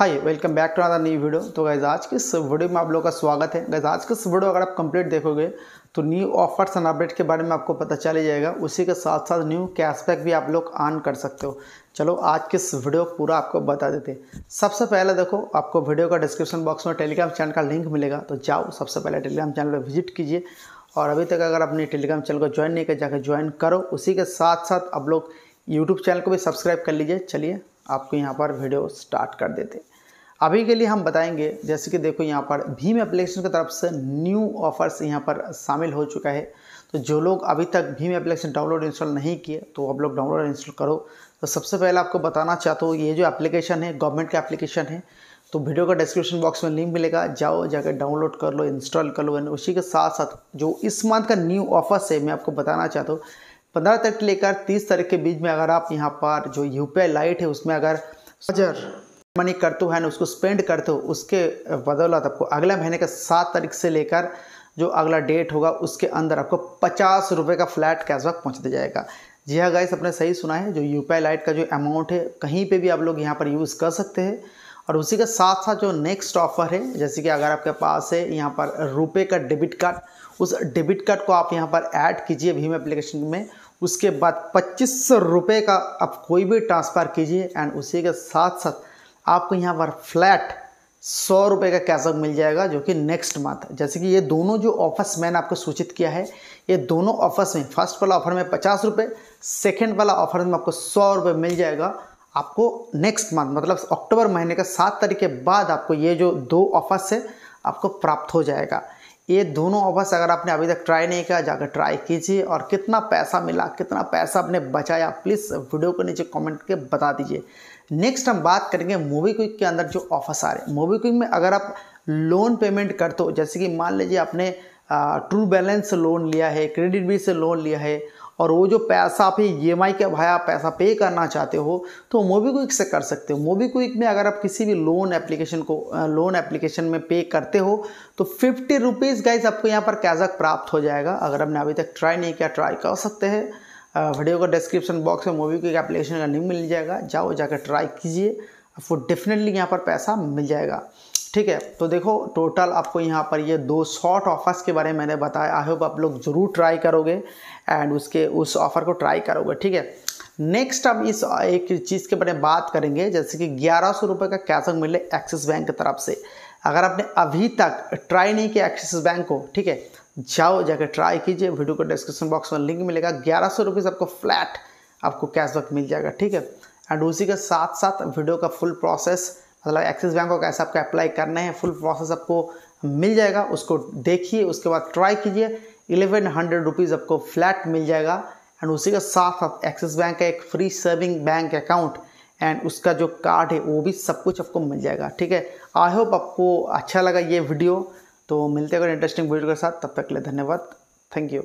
hi welcome back to other new video तो guys आज के इस वीडियो में आप लोगों का स्वागत है गैज़ आज के इस वीडियो अगर आप कंप्लीट देखोगे तो न्यू ऑफर्स एंड अपडेट के बारे में आपको पता चल जाएगा उसी के साथ साथ न्यू कैशबैक भी आप लोग ऑन कर सकते हो चलो आज के इस वीडियो पूरा आपको बता देते हैं सबसे पहले देखो आपको वीडियो का डिस्क्रिप्शन बॉक्स में टेलीग्राम चैनल का लिंक मिलेगा तो जाओ सबसे पहले टेलीग्राम चैनल पर विजिट कीजिए और अभी तक अगर अपने टेलीग्राम चैनल को ज्वाइन नहीं कर जाकर ज्वाइन करो उसी के साथ साथ आप लोग यूट्यूब चैनल को भी सब्सक्राइब कर लीजिए चलिए आपको यहाँ पर वीडियो स्टार्ट कर देते हैं अभी के लिए हम बताएंगे जैसे कि देखो यहाँ पर भीम एप्लीकेशन की तरफ से न्यू ऑफर्स यहाँ पर शामिल हो चुका है तो जो लोग अभी तक भीम एप्लीकेशन डाउनलोड इंस्टॉल नहीं किए तो आप लोग डाउनलोड इंस्टॉल करो तो सबसे पहले आपको बताना चाहता हूँ ये जो एप्लीकेशन है गवर्नमेंट का एप्लीकेशन है तो वीडियो का डिस्क्रिप्शन बॉक्स में लिंक मिलेगा जाओ जाकर डाउनलोड कर लो इंस्टॉल कर लो एंड उसी के साथ साथ जो इस मंथ का न्यू ऑफर्स है मैं आपको बताना चाहता हूँ पंद्रह तारीख लेकर तीस तारीख के बीच में अगर आप यहाँ पर जो यू पी लाइट है उसमें अगर चार्जर मनी करते हो उसको स्पेंड करते हो उसके बदौलत आपको अगले महीने के सात तारीख से लेकर जो अगला डेट होगा उसके अंदर आपको पचास रुपये का फ्लैट कैशबैक पहुँच दिया जाएगा जी हाँ गाइस आपने सही सुना है जो यू पी लाइट का जो अमाउंट है कहीं पे भी आप लोग यहाँ पर यूज़ कर सकते हैं और उसी के साथ साथ जो नेक्स्ट ऑफर है जैसे कि अगर आपके पास है यहाँ पर रुपए का डेबिट कार्ड उस डेबिट कार्ड को आप यहाँ पर ऐड कीजिए भीम एप्लीकेशन में उसके बाद पच्चीस सौ रुपये का आप कोई भी ट्रांसफ़र कीजिए एंड उसी के साथ साथ आपको यहाँ पर फ्लैट सौ रुपये का कैशबैक मिल जाएगा जो कि नेक्स्ट मंथ जैसे कि ये दोनों जो ऑफर्स मैंने आपको सूचित किया है ये दोनों ऑफर्स में फर्स्ट वाला ऑफर में पचास रुपये सेकेंड वाला ऑफर में आपको सौ रुपये मिल जाएगा आपको नेक्स्ट मंथ मतलब अक्टूबर महीने का सात तारीख के बाद आपको ये जो दो ऑफर्स है आपको प्राप्त हो जाएगा ये दोनों ऑफर्स अगर आपने अभी तक ट्राई नहीं किया जाकर ट्राई कीजिए और कितना पैसा मिला कितना पैसा आपने बचाया प्लीज़ वीडियो को नीचे कॉमेंट करके बता दीजिए नेक्स्ट हम बात करेंगे मोबी क्विक के अंदर जो ऑफर्स आ रहे हैं मोबी क्विक में अगर आप लोन पेमेंट करते हो जैसे कि मान लीजिए आपने ट्रू बैलेंस से लोन लिया है क्रेडिट भी से लोन लिया है और वो जो पैसा आप ई एम आई के भाया पैसा पे करना चाहते हो तो मोबी क्विक से कर सकते हो मोबी क्विक में अगर आप किसी भी लोन एप्लीकेशन को लोन एप्लीकेशन में पे करते हो तो फिफ्टी रुपीज़ गाइज आपको यहाँ पर कैजक प्राप्त हो जाएगा अगर आपने अभी तक ट्राई नहीं किया ट्राई कर सकते हैं वीडियो का डिस्क्रिप्शन बॉक्स में मूवी क्विक एप्लीकेशन का लिंक मिल जाएगा जाओ जाकर ट्राई कीजिए आपको डेफिनेटली यहाँ पर पैसा मिल जाएगा ठीक है तो देखो टोटल आपको यहाँ पर ये दो शॉर्ट ऑफर्स के बारे में मैंने बताया आई होप आप लोग ज़रूर ट्राई करोगे एंड उसके उस ऑफ़र को ट्राई करोगे ठीक है नेक्स्ट हम इस एक चीज़ के बारे में बात करेंगे जैसे कि ग्यारह सौ रुपये का कैशबैक मिले एक्सिस बैंक की तरफ से अगर आपने अभी तक ट्राई नहीं किया एक्सिस बैंक को ठीक है जाओ जाकर ट्राई कीजिए वीडियो को डिस्क्रिप्शन बॉक्स में लिंक मिलेगा ग्यारह सौ रुपीज़ आपको फ्लैट आपको कैशबैक मिल जाएगा ठीक है एंड उसी के साथ साथ वीडियो का फुल प्रोसेस मतलब एक्सिस बैंक को कैसे आपको अप्लाई करना है फुल प्रोसेस आपको मिल जाएगा उसको देखिए उसके बाद ट्राई कीजिए इलेवन हंड्रेड रुपीज़ आपको फ्लैट मिल जाएगा एंड उसी के साथ साथ एक्सिस बैंक का एक free saving bank account and उसका जो कार्ड है वो भी सब कुछ आपको मिल जाएगा ठीक है आई होप आपको अच्छा लगा ये वीडियो तो मिलते हैं इंटरेस्टिंग वीडियो के साथ तब तक के लिए धन्यवाद थैंक यू